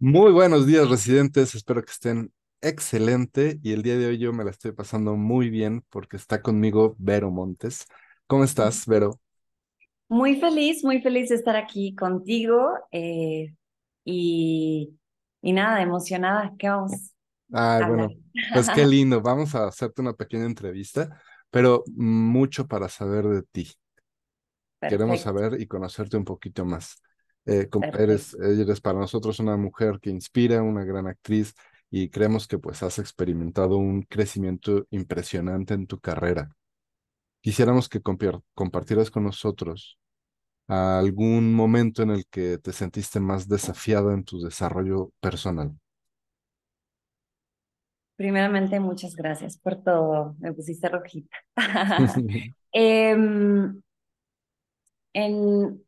Muy buenos días, residentes. Espero que estén excelente. Y el día de hoy yo me la estoy pasando muy bien porque está conmigo Vero Montes. ¿Cómo estás, Vero? Muy feliz, muy feliz de estar aquí contigo. Eh, y, y, nada, emocionada. ¿Qué vamos? Ay, bueno, pues qué lindo. Vamos a hacerte una pequeña entrevista, pero mucho para saber de ti. Queremos saber y conocerte un poquito más. Eh, eres, eh, eres para nosotros una mujer que inspira, una gran actriz y creemos que pues has experimentado un crecimiento impresionante en tu carrera. Quisiéramos que compartieras con nosotros algún momento en el que te sentiste más desafiada en tu desarrollo personal. Primeramente, muchas gracias por todo. Me pusiste rojita. eh,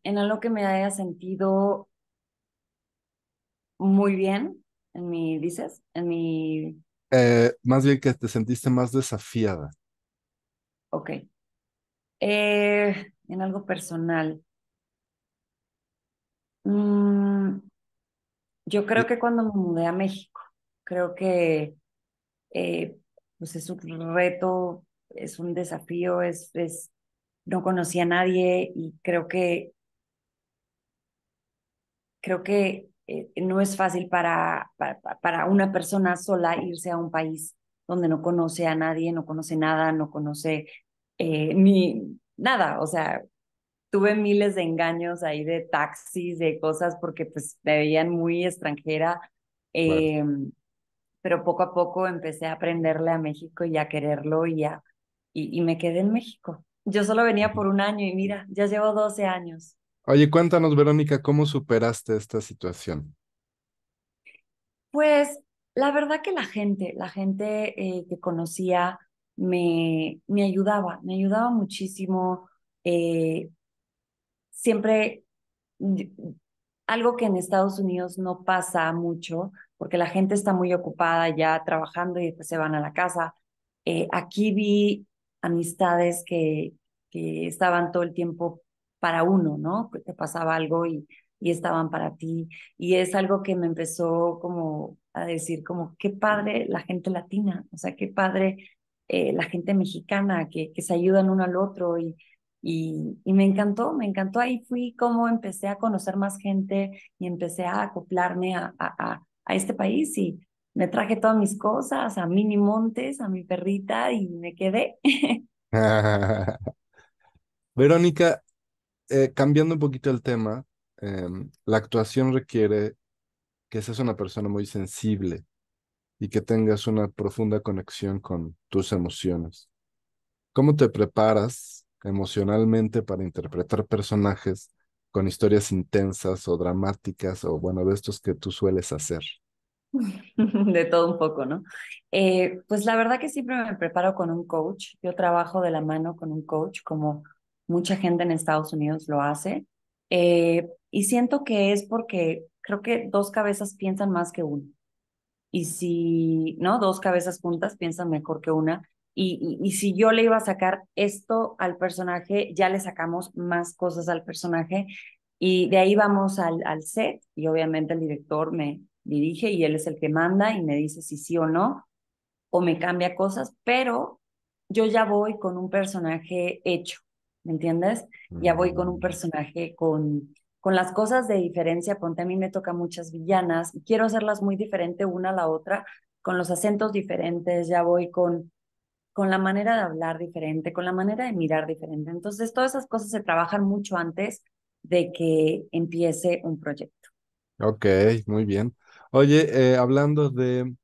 en, algo que me haya sentido muy bien, en mi, dices, en mi... Eh, más bien que te sentiste más desafiada. Ok. Eh, en algo personal. Mm, yo creo que cuando me mudé a México, creo que eh, pues, es un reto, es un desafío, es, es no conocía a nadie y creo que creo que eh, no es fácil para, para, una persona sola irse a un país donde no conoce a nadie, no conoce nada, no conoce eh, ni nada. O sea, tuve miles de engaños ahí de taxis, de cosas, porque pues me veían muy extranjera. Em, pero poco a poco empecé a aprenderle a México y a quererlo y me quedé en México. Yo solo venía por un año y mira, ya llevo 12 años. Oye, cuéntanos, Verónica, ¿cómo superaste esta situación? Pues la verdad que la gente, la gente eh, que conocía me, me ayudaba, me ayudaba muchísimo. Eh, siempre algo que en Estados Unidos no pasa mucho, porque la gente está muy ocupada ya trabajando y después se van a la casa. Eh, aquí vi amistades que, que estaban todo el tiempo para uno, ¿no? Que te pasaba algo y, y estaban para ti. Y es algo que me empezó como a decir, como, qué padre la gente latina, o sea, qué padre eh, la gente mexicana, que, que se ayudan uno al otro. Y, y, me encantó, me encantó. Ahí fui como empecé a conocer más gente y empecé a acoplarme a, a, a, a este país y me traje todas mis cosas, a Mini Montes, a mi perrita y me quedé. Verónica, eh, cambiando un poquito el tema, em, la actuación requiere que seas una persona muy sensible y que tengas una profunda conexión con tus emociones. ¿Cómo te preparas emocionalmente para interpretar personajes con historias intensas o dramáticas o bueno, de estos que tú sueles hacer? De todo un poco, ¿no? Eh, pues la verdad que siempre me preparo con un coach. Yo trabajo de la mano con un coach como mucha gente en Estados Unidos lo hace. Eh, y siento que es porque creo que dos cabezas piensan más que una. Y si, ¿no? Dos cabezas juntas piensan mejor que una. Y, y, y, si yo le iba a sacar esto al personaje, ya le sacamos más cosas al personaje. Y de ahí vamos al, al set. Y obviamente el director me dirige y él es el que manda y me dice si sí o no. O me cambia cosas. Pero yo ya voy con un personaje hecho. ¿me entiendes? Ya voy con un mm. personaje con, con las cosas de diferencia, ponte a mí me toca muchas villanas y quiero hacerlas muy diferente una a la otra, con los acentos diferentes, ya voy con con la manera de hablar diferente, con la manera de mirar diferente. Entonces, todas esas cosas se trabajan mucho antes de que empiece un proyecto. Ok, muy bien. Oye, eh, hablando de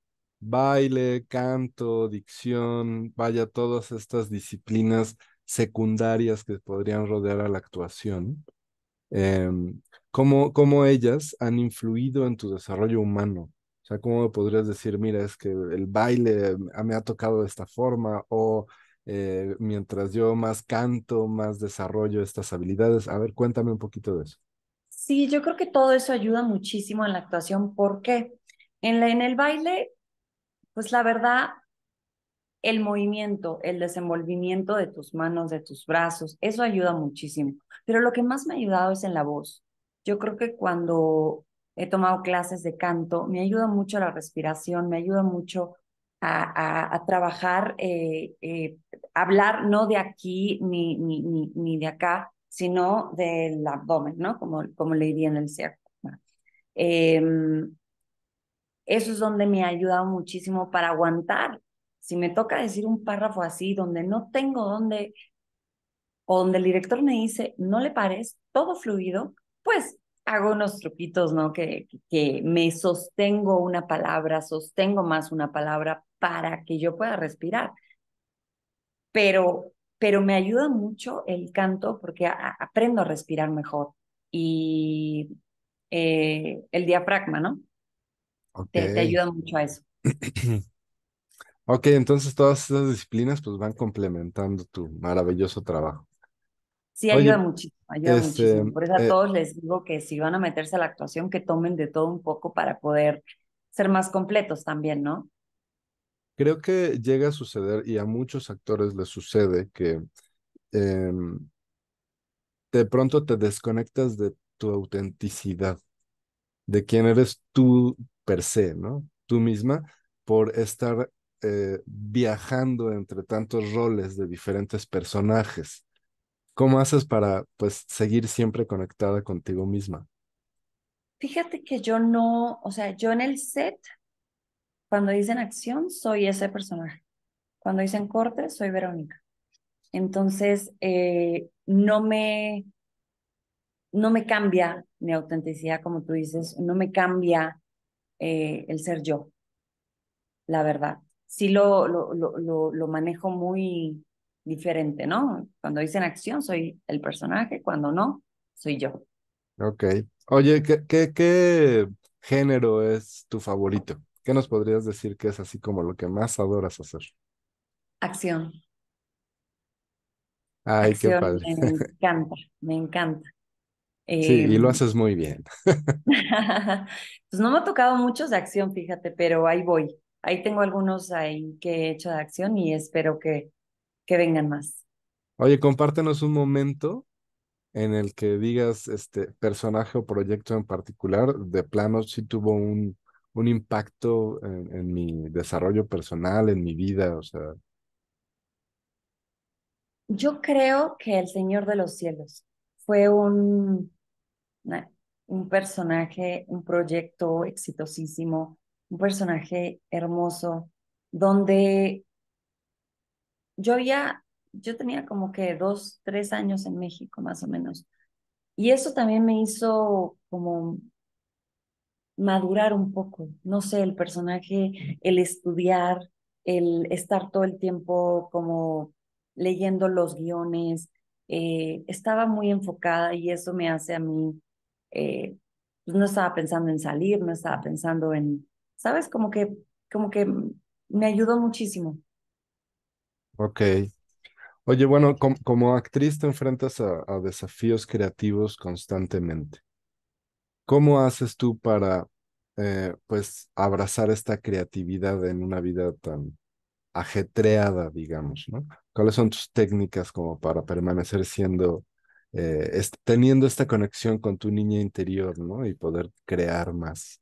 baile, canto, dicción, vaya, todas estas disciplinas, secundarias que podrían rodear a la actuación, em, ¿cómo, ellas han influido en tu desarrollo humano? O sea, ¿cómo podrías decir, mira, es que el baile me ha tocado de esta forma o eh, mientras yo más canto, más desarrollo estas habilidades? A ver, cuéntame un poquito de eso. Sí, yo creo que todo eso ayuda muchísimo en la actuación. ¿Por qué? En, la, en el baile, pues la verdad, el movimiento, el desenvolvimiento de tus manos, de tus brazos, eso ayuda muchísimo. Pero lo que más me ha ayudado es en la voz. Yo creo que cuando he tomado clases de canto, me ayuda mucho la respiración, me ayuda mucho a, a trabajar, eh, eh, hablar no de aquí ni, ni, de acá, sino del abdomen, ¿no? Como, como le diría en el cierre. Em, eso es donde me ha ayudado muchísimo para aguantar si me toca decir un párrafo así donde no tengo dónde, o donde el director me dice, no le pares, todo fluido, pues hago unos truquitos, ¿no? Que, que me sostengo una palabra, sostengo más una palabra para que yo pueda respirar. Pero, pero me ayuda mucho el canto porque aprendo a respirar mejor y eh, el diafragma, ¿no? Te, te ayuda mucho a eso. Ok, entonces todas esas disciplinas pues van complementando tu maravilloso trabajo. Sí, ayuda muchísimo, ayuda este, muchísimo. Por eso a eh, todos les digo que si van a meterse a la actuación, que tomen de todo un poco para poder ser más completos también, ¿no? Creo que llega a suceder y a muchos actores les sucede que em, de pronto te desconectas de tu autenticidad, de quién eres tú per se, ¿no? Tú misma, por estar eh, viajando entre tantos roles de diferentes personajes? ¿Cómo haces para pues seguir siempre conectada contigo misma? Fíjate que yo no, o sea, yo en el set, cuando dicen acción, soy ese personaje. Cuando dicen corte, soy Verónica. Entonces, eh, no me, no me cambia mi autenticidad, como tú dices, no me cambia eh, el ser yo, la verdad sí lo, lo, lo, manejo muy diferente, ¿no? Cuando dicen acción soy el personaje, cuando no, soy yo. Ok. Oye, ¿qué, qué, género es tu favorito? ¿Qué nos podrías decir que es así como lo que más adoras hacer? Acción. Ay, qué padre. Me encanta, me encanta. sí, y lo em. haces muy bien. pues no me ha tocado mucho de acción, fíjate, pero ahí voy ahí tengo algunos ahí que he hecho de acción y espero que, que vengan más. Oye, compártenos un momento en el que digas este personaje o proyecto en particular, de plano si tuvo un, un impacto en, en, mi desarrollo personal, en mi vida, o sea. Yo creo que el Señor de los Cielos fue un, un personaje, un proyecto exitosísimo un personaje hermoso, donde yo había, yo tenía como que dos, tres años en México más o menos. Y eso también me hizo como madurar un poco, no sé, el personaje, el estudiar, el estar todo el tiempo como leyendo los guiones, eh, estaba muy enfocada y eso me hace a mí, eh, pues, no estaba pensando en salir, no estaba pensando en, ¿sabes? Como que, como que me ayudó muchísimo. Ok. Oye, bueno, como actriz te enfrentas a, desafíos creativos constantemente. ¿Cómo haces tú para, eh, pues, abrazar esta creatividad en una vida tan ajetreada, digamos, ¿no? ¿Cuáles son tus técnicas como para permanecer siendo, eh, teniendo esta conexión con tu niña interior, ¿no? Y poder crear más.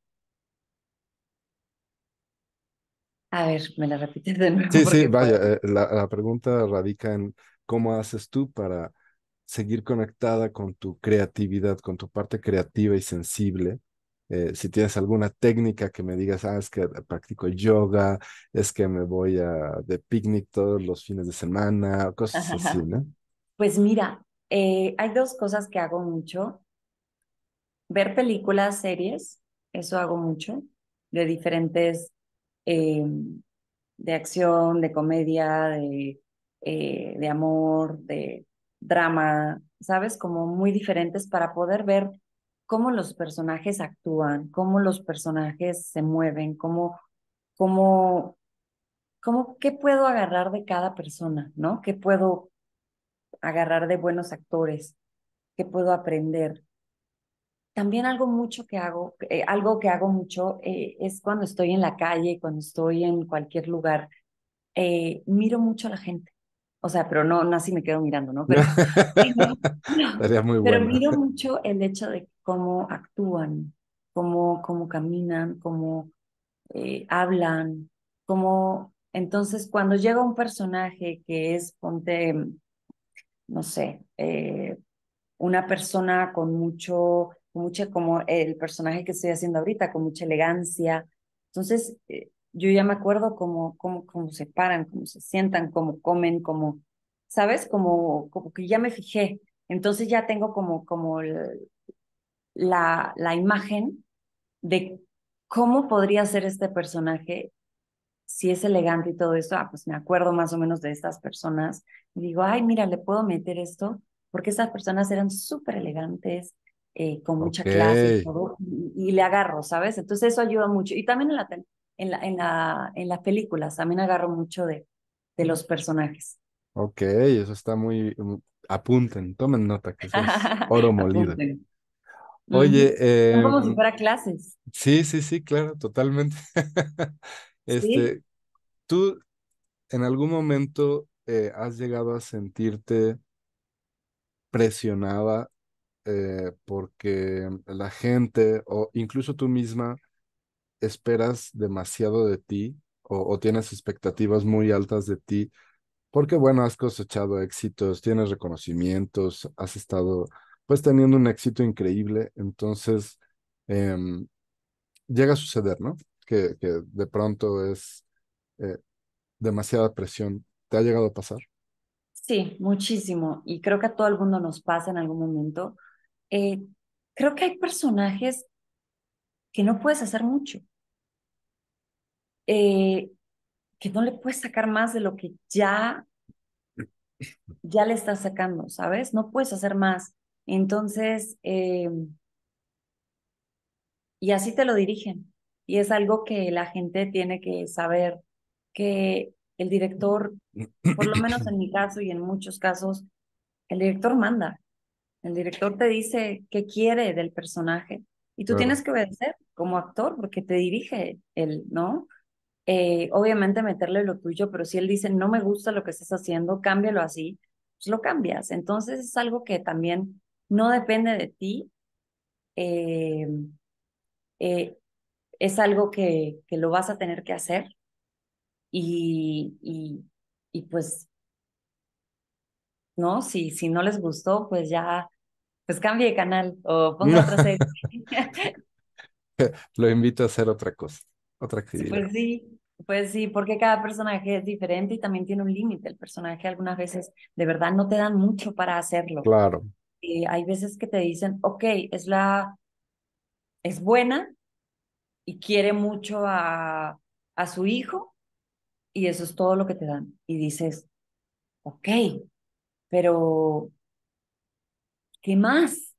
A ver, me la repites de nuevo. Sí, sí, vaya, eh, la, pregunta radica en cómo haces tú para seguir conectada con tu creatividad, con tu parte creativa y sensible, eh, si tienes alguna técnica que me digas, ah, es que practico yoga, es que me voy a, de picnic todos los fines de semana, cosas así, ¿no? Pues mira, eh, hay dos cosas que hago mucho. Ver películas, series, eso hago mucho, de diferentes Em, de acción, de comedia, de, eh, de amor, de drama, ¿sabes? Como muy diferentes para poder ver cómo los personajes actúan, cómo los personajes se mueven, cómo, cómo, cómo, qué puedo agarrar de cada persona, ¿no? ¿Qué puedo agarrar de buenos actores? ¿Qué puedo aprender? También algo mucho que hago, eh, algo que hago mucho eh, es cuando estoy en la calle, cuando estoy en cualquier lugar, eh, miro mucho a la gente. O sea, pero no, así me quedo mirando, ¿no? Pero, miro mucho el hecho de cómo actúan, cómo, cómo caminan, cómo hablan, cómo... Entonces, cuando llega un personaje que es, ponte, no sé, una persona con mucho con mucha, como el personaje que estoy haciendo ahorita, con mucha elegancia. Entonces, eh, yo ya me acuerdo cómo, cómo, cómo se paran, cómo se sientan, cómo comen, cómo, ¿sabes? Como, como que ya me fijé. Entonces ya tengo como, como la, la imagen de cómo podría ser este personaje si es elegante y todo esto. Ah, pues me acuerdo más o menos de estas personas. Y digo, ay, mira, le puedo meter esto porque estas personas eran súper elegantes, eh, con mucha clase y, le agarro, ¿sabes? Entonces eso ayuda mucho. Y también en, la, en, la, en, la, en las películas, también agarro mucho de, de los personajes. Ok, eso está muy... Mm, apunten, tomen nota, que eso es oro molido. Oye, eh, como si em, fuera clases. Sí, sí, sí, claro, totalmente. este, tú en algún momento eh, has llegado a sentirte presionada eh, porque la gente o incluso tú misma esperas demasiado de ti o, tienes expectativas muy altas de ti, porque bueno, has cosechado éxitos, tienes reconocimientos, has estado pues teniendo un éxito increíble, entonces em, llega a suceder, ¿no? Que, de pronto es eh, demasiada presión. ¿Te ha llegado a pasar? Sí, muchísimo. Y creo que a todo el mundo nos pasa en algún momento. Eh, creo que hay personajes que no puedes hacer mucho, eh, que no le puedes sacar más de lo que ya, ya le estás sacando, ¿sabes? No puedes hacer más. Entonces, eh, y así te lo dirigen. Y es algo que la gente tiene que saber, que el director, por lo menos en mi caso y en muchos casos, el director manda. El director te dice qué quiere del personaje y tú tienes que obedecer como actor porque te dirige él, ¿no? Eh, obviamente meterle lo tuyo, pero si él dice no me gusta lo que estás haciendo, cámbialo así, pues lo cambias. Entonces es algo que también no depende de ti. Eh, eh, es algo que, que lo vas a tener que hacer y, y, pues, ¿no? Si, si no les gustó, pues ya pues cambie de canal o ponga otra serie. Lo invito a hacer otra cosa, otra actividad. Pues sí, pues sí, porque cada personaje es diferente y también tiene un límite. El personaje algunas veces de verdad no te dan mucho para hacerlo. Claro. Y hay veces que te dicen, ok, es la, es buena y quiere mucho a, a su hijo y eso es todo lo que te dan. Y dices, ok, pero ¿qué más?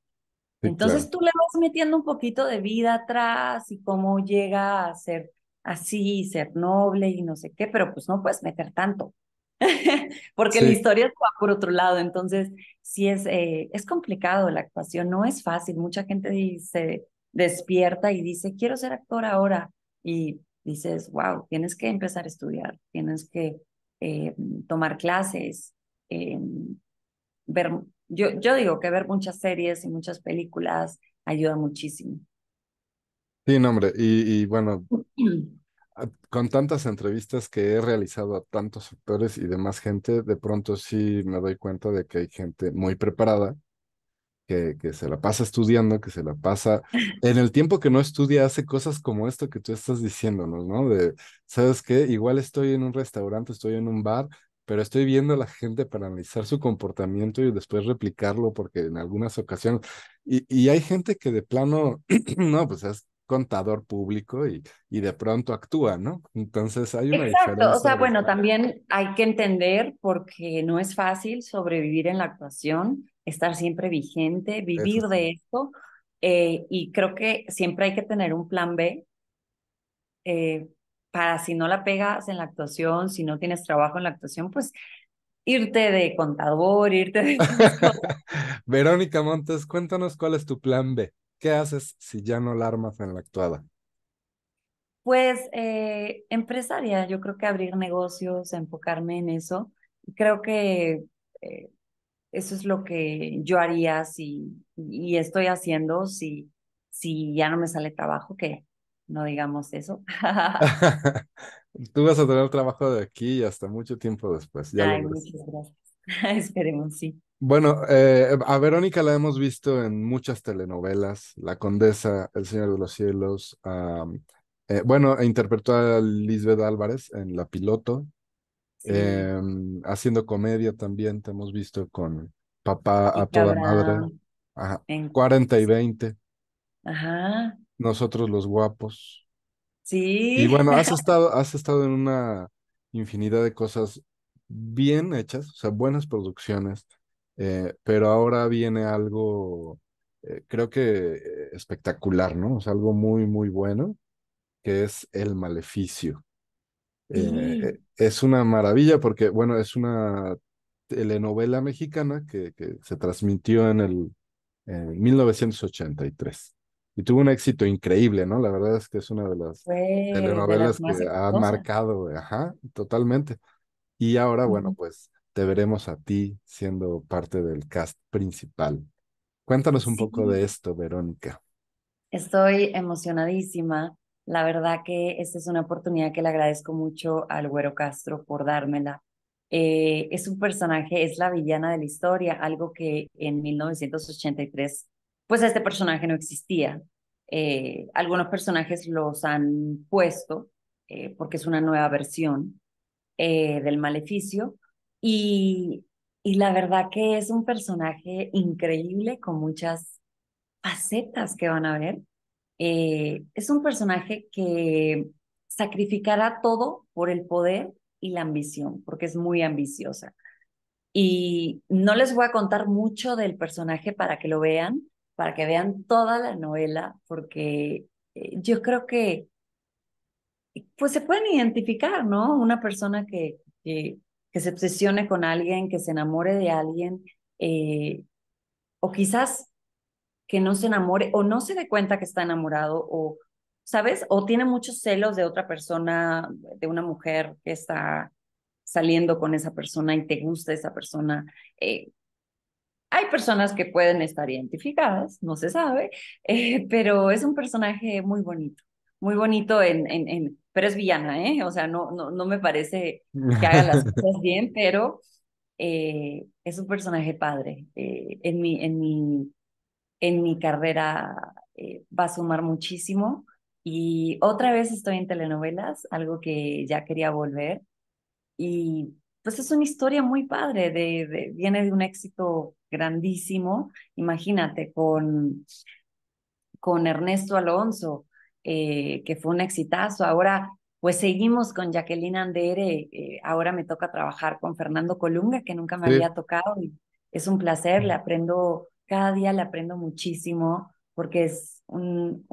Entonces tú le vas metiendo un poquito de vida atrás y cómo llega a ser así, ser noble y no sé qué, pero pues no puedes meter tanto, porque la historia va por otro lado. Entonces, sí es, eh, es complicado la actuación, no es fácil. Mucha gente se despierta y dice, quiero ser actor ahora. Y dices, wow, tienes que empezar a estudiar, tienes que eh, tomar clases, em, ver yo, digo que ver muchas series y muchas películas ayuda muchísimo. Sí, no, y, y bueno, ah, con tantas entrevistas que he realizado a tantos actores y demás gente, de pronto sí me doy cuenta de que hay gente muy preparada, que, que se la pasa estudiando, que se la pasa, en el tiempo que no estudia hace cosas como esto que tú estás diciéndonos, ¿no? De, ¿sabes qué? Igual estoy en un restaurante, estoy en un bar, pero estoy viendo a la gente para analizar su comportamiento y después replicarlo, porque en algunas ocasiones, y, y hay gente que de plano, no, pues es contador público y, y de pronto actúa, ¿no? Entonces hay una Exacto. o sea, bueno, también hay que entender porque no es fácil sobrevivir en la actuación, estar siempre vigente, vivir de esto, eh, y creo que siempre hay que tener un plan B eh, si no la pegas en la actuación, si no tienes trabajo en la actuación, pues irte de contador, irte de... Verónica Montes, cuéntanos cuál es tu plan B. ¿Qué haces si ya no la armas en la actuada? Pues eh, empresaria, yo creo que abrir negocios, enfocarme en eso. Creo que eh, eso es lo que yo haría si, y estoy haciendo si, si ya no me sale trabajo, que no digamos eso. Tú vas a tener trabajo de aquí y hasta mucho tiempo después. muchas gracias. Esperemos, sí. Bueno, eh, a Verónica la hemos visto en muchas telenovelas, La Condesa, El Señor de los Cielos. bueno, eh, bueno, e interpretó a Lisbeth Álvarez en La Piloto, em, haciendo comedia también, te hemos visto con Papá a toda madre, Ajá, en... 40 y 20. Ajá, nosotros los guapos. Sí. Y bueno, has estado, has estado en una infinidad de cosas bien hechas, o sea, buenas producciones, eh, pero ahora viene algo, eh, creo que espectacular, ¿no? O sea, algo muy, muy bueno, que es El Maleficio. Eh, es una maravilla porque, bueno, es una telenovela mexicana que, que se transmitió en el en 1983. Y tuvo un éxito increíble, ¿no? La verdad es que es una de las telenovelas que ha marcado, ajá, totalmente. Y ahora, bueno, pues te veremos a ti siendo parte del cast principal. Cuéntanos un poco de esto, Verónica. Estoy emocionadísima. La verdad que esta es una oportunidad que le agradezco mucho al Güero Castro por dármela. Eh, es un personaje, es la villana de la historia, algo que en 1983 pues este personaje no existía. Eh, algunos personajes los han puesto eh, porque es una nueva versión eh, del maleficio y, y la verdad que es un personaje increíble con muchas facetas que van a ver. es un personaje que sacrificará todo por el poder y la ambición, porque es muy ambiciosa. Y no les voy a contar mucho del personaje para que lo vean, para que vean toda la novela, porque eh, yo creo que pues se pueden identificar, ¿no? Una persona que, que, se obsesione con alguien, que se enamore de alguien, eh, o quizás que no se enamore o no se dé cuenta que está enamorado o, ¿sabes? O tiene muchos celos de otra persona, de una mujer que está saliendo con esa persona y te gusta esa persona. Eh, hay personas que pueden estar identificadas, no se sabe, eh, pero es un personaje muy bonito, muy bonito en, en, en, pero es villana, ¿eh? O sea, no, no, no me parece que haga las cosas bien, pero eh, es un personaje padre. Eh, en, mi, en, mi, en mi carrera va a sumar muchísimo. Y otra vez estoy en telenovelas, algo que ya quería volver. Y pues es una historia muy padre, de, viene de un éxito grandísimo, imagínate, con, con Ernesto Alonso, eh, que fue un exitazo. Ahora, pues seguimos con Jacqueline Andere, eh, ahora me toca trabajar con Fernando Colunga, que nunca me había tocado, y es un placer, le aprendo, cada día le aprendo muchísimo, porque es un,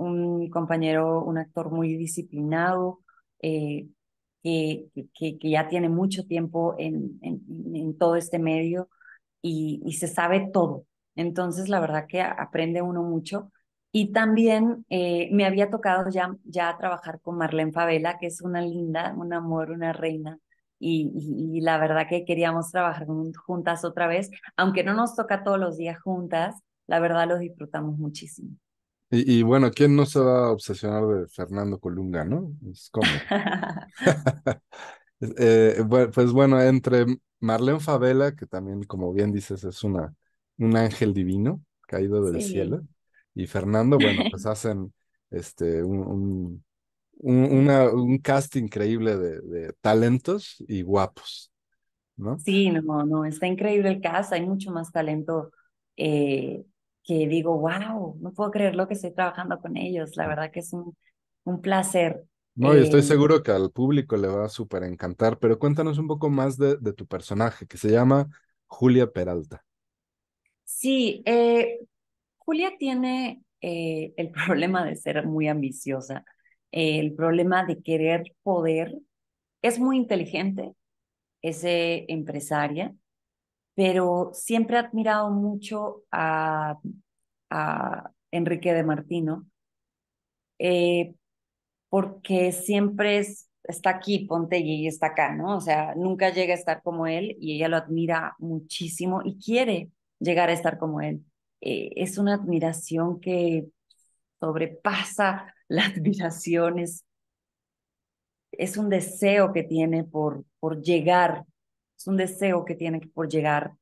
compañero, un actor muy disciplinado, eh, que, que, ya tiene mucho tiempo en, en, todo este medio y, se sabe todo. Entonces, la verdad que aprende uno mucho. Y también eh, me había tocado ya, ya trabajar con Marlene Favela, que es una linda, un amor, una reina. Y, y, la verdad que queríamos trabajar juntas otra vez, aunque no nos toca todos los días juntas, la verdad los disfrutamos muchísimo. Y, bueno, ¿quién no se va a obsesionar de Fernando Colunga, no? Es como. Eh, pues bueno, entre Marlene Favela, que también, como bien dices, es una, un ángel divino caído del cielo, y Fernando, bueno, pues hacen este, un, un cast increíble de, de talentos y guapos, ¿no? Sí, no, no, está increíble el cast, hay mucho más talento. Eh, que digo, wow, no puedo creer lo que estoy trabajando con ellos. La mm. verdad que es un, un placer. No, y estoy em, seguro que al público le va a súper encantar, pero cuéntanos un poco más de, tu personaje, que se llama Julia Peralta. Sí, eh, Julia tiene eh, el problema de ser muy ambiciosa, el problema de querer poder, es muy inteligente, es eh, empresaria, pero siempre he admirado mucho a, Enrique de Martino, eh, porque siempre está aquí, ponte y está acá, ¿no? O sea, nunca llega a estar como él y ella lo admira muchísimo y quiere llegar a estar como él. Eh, es una admiración que sobrepasa las admiraciones, es, un deseo que tiene por, por llegar un deseo que tiene por llegar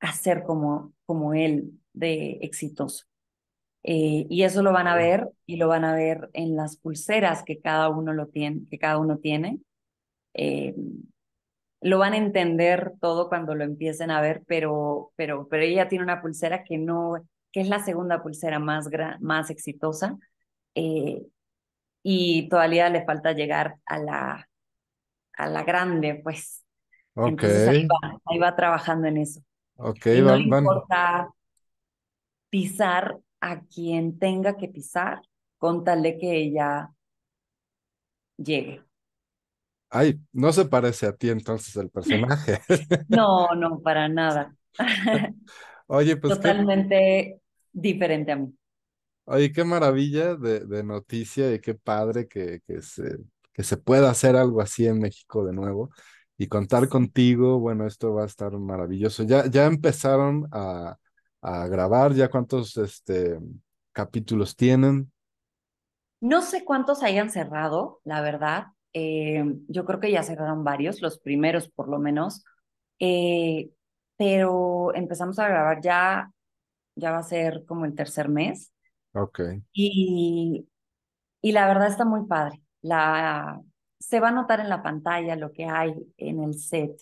a ser como, como él de exitoso. Eh, y eso lo van a ver y lo van a ver en las pulseras que cada uno, lo tiene, que cada uno tiene. Eh, lo van a entender todo cuando lo empiecen a ver, pero, pero, pero ella tiene una pulsera que no, que es la segunda pulsera más, más exitosa eh, y todavía le falta llegar a la, a la grande, pues Ok. ahí va, trabajando en eso. Ok, no le importa pisar a quien tenga que pisar con tal de que ella llegue. Ay, no se parece a ti entonces el personaje. no, no, para nada. Oye, pues. Totalmente diferente a mí. Ay, qué maravilla de, de noticia y qué padre que, que, se, que se pueda hacer algo así en México de nuevo y contar contigo, bueno, esto va a estar maravilloso. Ya, ya empezaron a, grabar, ya cuántos este, capítulos tienen. No sé cuántos hayan cerrado, la verdad. Eh, yo creo que ya cerraron varios, los primeros por lo menos. Eh, pero empezamos a grabar ya, ya va a ser como el tercer mes. Ok. Y, y la verdad está muy padre. La, se va a notar en la pantalla lo que hay en el set,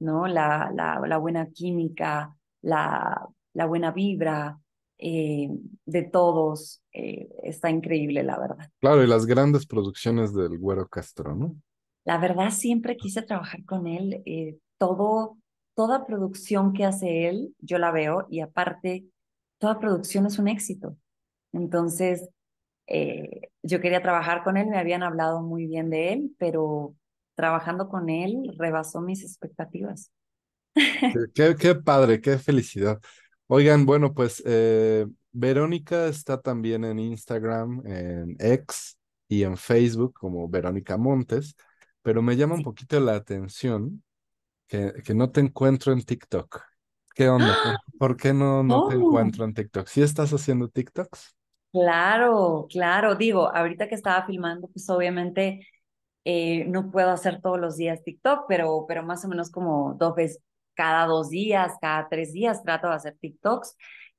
¿no? La, la, buena química, la, la buena vibra eh, de todos. Eh, está increíble, la verdad. Claro, y las grandes producciones del Güero Castro, ¿no? La verdad, siempre quise trabajar con él. Eh, todo, toda producción que hace él, yo la veo y aparte, toda producción es un éxito. Entonces, eh, yo quería trabajar con él, me habían hablado muy bien de él, pero trabajando con él rebasó mis expectativas. Qué, padre, qué felicidad. Oigan, bueno, pues eh, Verónica está también en Instagram, en X y en Facebook como Verónica Montes, pero me llama un poquito la atención que, que no te encuentro en TikTok. ¿Qué onda? ¿Por ¡Ah! qué no, no te oh. encuentro en TikTok? si estás haciendo TikToks? Claro, claro. Digo, ahorita que estaba filmando, pues obviamente eh, no puedo hacer todos los días TikTok, pero, pero más o menos como dos veces, cada dos días, cada tres días trato de hacer TikToks.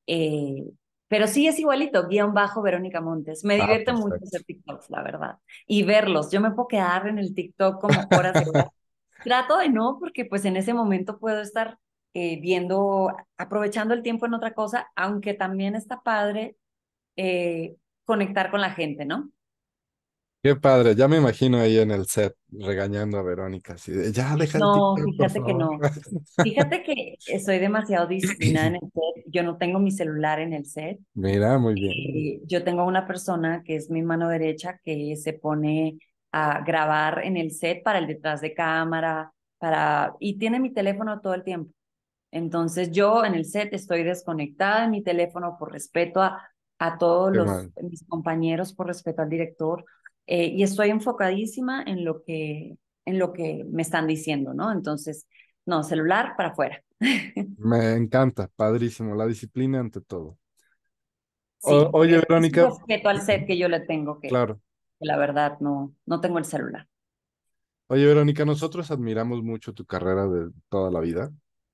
Eh, pero sí es igualito, guión bajo Verónica Montes. Me ah, divierte mucho hacer TikToks, la verdad. Y verlos. Yo me puedo quedar en el TikTok como horas de Trato de no, porque pues en ese momento puedo estar eh, viendo, aprovechando el tiempo en otra cosa, aunque también está padre eh, conectar con la gente, ¿no? Qué padre, ya me imagino ahí en el set regañando a Verónica, así de, ya deja No, fíjate que no. Fíjate que soy demasiado disciplinada en el set, yo no tengo mi celular en el set. Mira, muy bien. Eh, yo tengo una persona que es mi mano derecha que se pone a grabar en el set para el detrás de cámara, para y tiene mi teléfono todo el tiempo. Entonces yo en el set estoy desconectada en mi teléfono por respeto a, a todos los, mis compañeros por respeto al director eh, y estoy enfocadísima en lo, que, en lo que me están diciendo, ¿no? Entonces, no, celular para afuera. Me encanta, padrísimo, la disciplina ante todo. oye, Verónica. respeto al set que yo le tengo, que, claro. la verdad no, no tengo el celular. Oye, Verónica, nosotros admiramos mucho tu carrera de toda la vida.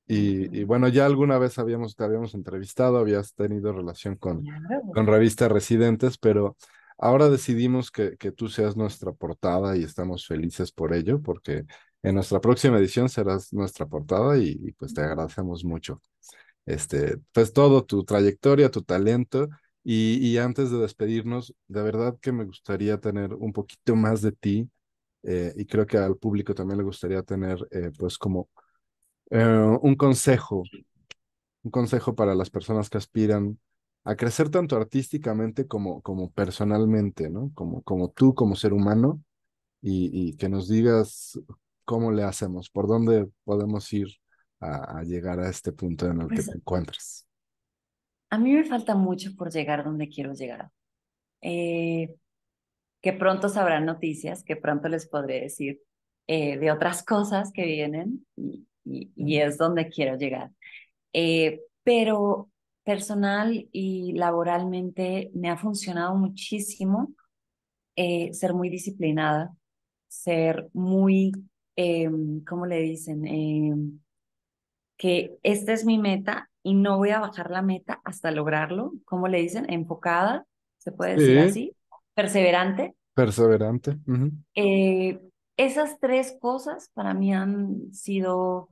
Y, bueno, ya alguna vez habíamos, te habíamos entrevistado, habías tenido relación con, con revistas residentes, pero ahora decidimos que, que, tú seas nuestra portada y estamos felices por ello, porque en nuestra próxima edición serás nuestra portada y, pues te agradecemos mucho. Este, pues todo, tu trayectoria, tu talento. Y, antes de despedirnos, de verdad que me gustaría tener un poquito más de ti eh, y creo que al público también le gustaría tener eh, pues como eh, un consejo, un consejo para las personas que aspiran a crecer tanto artísticamente como, como personalmente, ¿no? Como, como tú, como ser humano, y, y que nos digas cómo le hacemos, por dónde podemos ir a, llegar a este punto en el que pues te encuentras. A mí me falta mucho por llegar donde quiero llegar. Eh, que pronto sabrán noticias, que pronto les podré decir eh, de otras cosas que vienen y, es donde quiero llegar. Eh, pero personal y laboralmente me ha funcionado muchísimo eh, ser muy disciplinada, ser muy, em, ¿cómo le dicen? Em, que esta es mi meta y no voy a bajar la meta hasta lograrlo, ¿cómo le dicen? Enfocada, se puede decir así, perseverante. Perseverante. Eh, esas tres cosas para mí han sido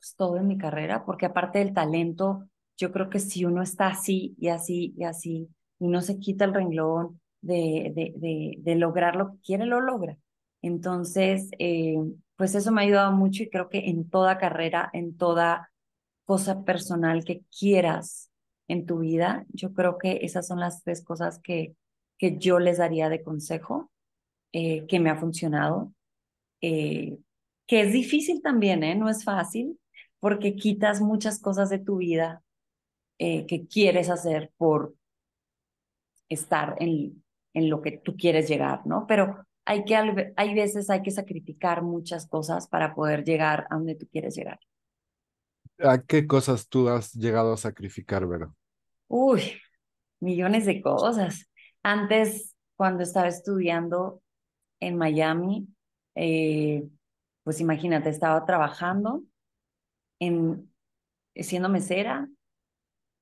pues, todo en mi carrera, porque aparte del talento, yo creo que si uno está así y así y así, y no se quita el renglón de, de, de, de lograr lo que quiere, lo logra. Entonces, eh, pues eso me ha ayudado mucho y creo que en toda carrera, en toda cosa personal que quieras en tu vida, yo creo que esas son las tres cosas que, que yo les daría de consejo, eh, que me ha funcionado, eh, que es difícil también, ¿eh? no es fácil, porque quitas muchas cosas de tu vida eh, que quieres hacer por estar en, en lo que tú quieres llegar, ¿no? Pero hay, que, hay veces hay que sacrificar muchas cosas para poder llegar a donde tú quieres llegar. ¿A qué cosas tú has llegado a sacrificar, Vero? Uy, millones de cosas. Antes, cuando estaba estudiando en Miami, eh, pues imagínate, estaba trabajando en, siendo mesera,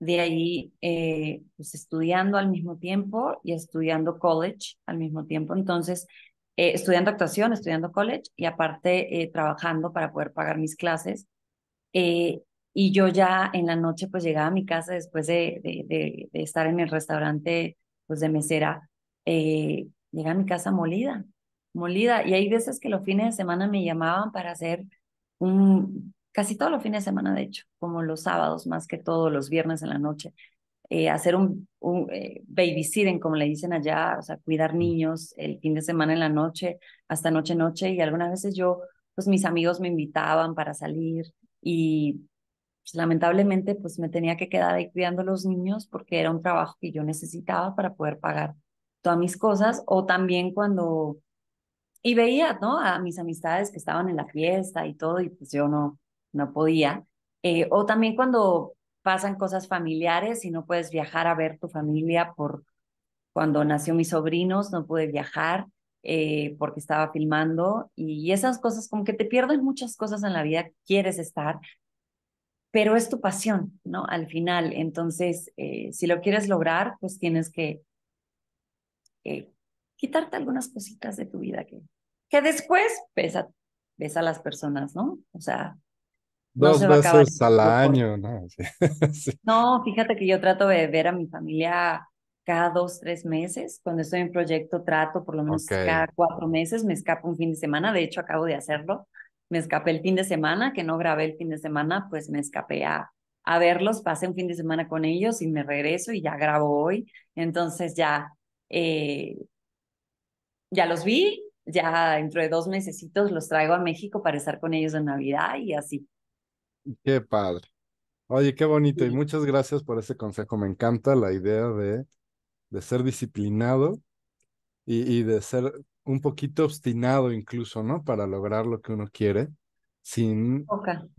de ahí eh, pues estudiando al mismo tiempo y estudiando college al mismo tiempo. Entonces, eh, estudiando actuación, estudiando college y aparte eh, trabajando para poder pagar mis clases. y yo ya en la noche pues llegaba a mi casa después de, estar en el restaurante pues de mesera, llegaba a mi casa molida, molida. Y hay veces que los fines de semana me llamaban para hacer un casi todos los fines de semana, de hecho, como los sábados más que todo, los viernes en la noche, eh, hacer un, un eh, babysitting, como le dicen allá, o sea, cuidar mm. niños el fin de semana en la noche, hasta noche-noche, y algunas veces yo, pues mis amigos me invitaban para salir y pues, lamentablemente pues me tenía que quedar ahí cuidando los niños porque era un trabajo que yo necesitaba para poder pagar todas mis cosas, o también cuando... Y veía, ¿no? A mis amistades que estaban en la fiesta y todo, y pues yo no, no podía. Eh, o también cuando pasan cosas familiares y no puedes viajar a ver tu familia por cuando nació mis sobrinos, no pude viajar eh, porque estaba filmando y esas cosas, como que te pierden muchas cosas en la vida, quieres estar, pero es tu pasión, ¿no? Al final, entonces, eh, si lo quieres lograr, pues tienes que quitarte algunas cositas de tu vida que, que después ves a, a las personas, ¿no? O sea, dos veces al año, ¿no? No, fíjate que yo trato de ver a mi familia cada dos, tres meses. Cuando estoy en proyecto trato por lo menos cada cuatro meses. Me escapo un fin de semana, de hecho acabo de hacerlo. Me escapé el fin de semana, que no grabé el fin de semana, pues me escapé a, a verlos, pasé un fin de semana con ellos y me regreso y ya grabo hoy. Entonces ya, eh, ya los vi, ya dentro de dos mesecitos los traigo a México para estar con ellos en Navidad y así. Qué padre. Oye, qué bonito y muchas gracias por ese consejo. Me encanta la idea de, de ser disciplinado y, de ser un poquito obstinado incluso, ¿no? Para lograr lo que uno quiere, sin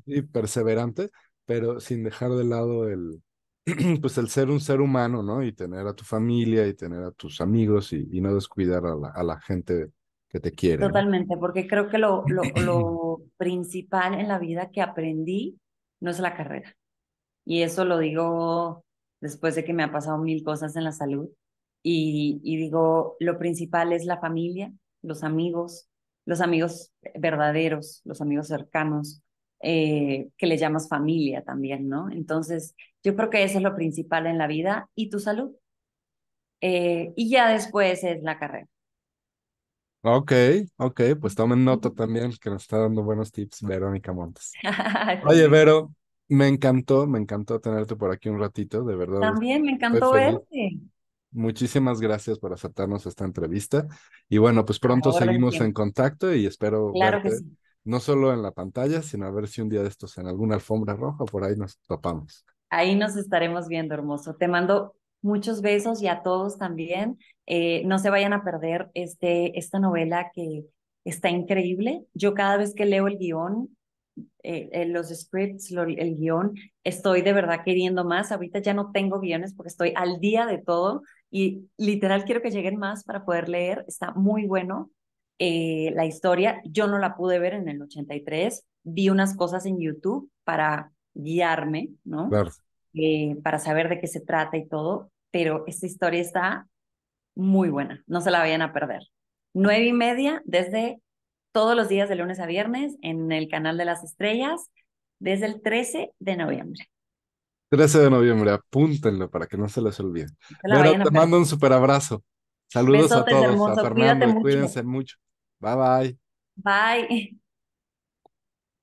y perseverante, pero sin dejar de lado el, pues el ser un ser humano, ¿no? Y tener a tu familia y tener a tus amigos y, no descuidar a a la gente que te quieren. Totalmente, porque creo que lo, lo, lo principal en la vida que aprendí no es la carrera. Y eso lo digo después de que me ha pasado mil cosas en la salud. Y, y, digo, lo principal es la familia, los amigos, los amigos verdaderos, los amigos cercanos, eh, que le llamas familia también, ¿no? Entonces, yo creo que eso es lo principal en la vida y tu salud. Eh, y ya después es la carrera. Ok, ok, pues tomen nota también que nos está dando buenos tips Verónica Montes. Oye, Vero, me encantó, me encantó tenerte por aquí un ratito, de verdad. También me encantó verte. Muchísimas gracias por aceptarnos esta entrevista. Y bueno, pues pronto seguimos en contacto y espero que sí. no solo en la pantalla, sino a ver si un día de estos en alguna alfombra roja por ahí nos topamos. Ahí nos estaremos viendo, hermoso. Te mando Muchos besos y a todos también. Eh, no se vayan a perder este, esta novela que está increíble. Yo cada vez que leo el guión, eh, eh, los scripts, el guión, estoy de verdad queriendo más. Ahorita ya no tengo guiones porque estoy al día de todo y literal quiero que lleguen más para poder leer. Está muy bueno la historia. Yo no la pude ver en el 83. Vi unas cosas en YouTube para guiarme, ¿no? Claro. Eh, para saber de qué se trata y todo, pero esta historia está muy buena, no se la vayan a perder. Nueve y media desde todos los días de lunes a viernes en el canal de las estrellas desde el 13 de noviembre. 13 de noviembre, apúntenlo para que no se les olvide. te mando un super abrazo. Saludos a todos, a Fernando, cuídense mucho. Bye bye. Bye.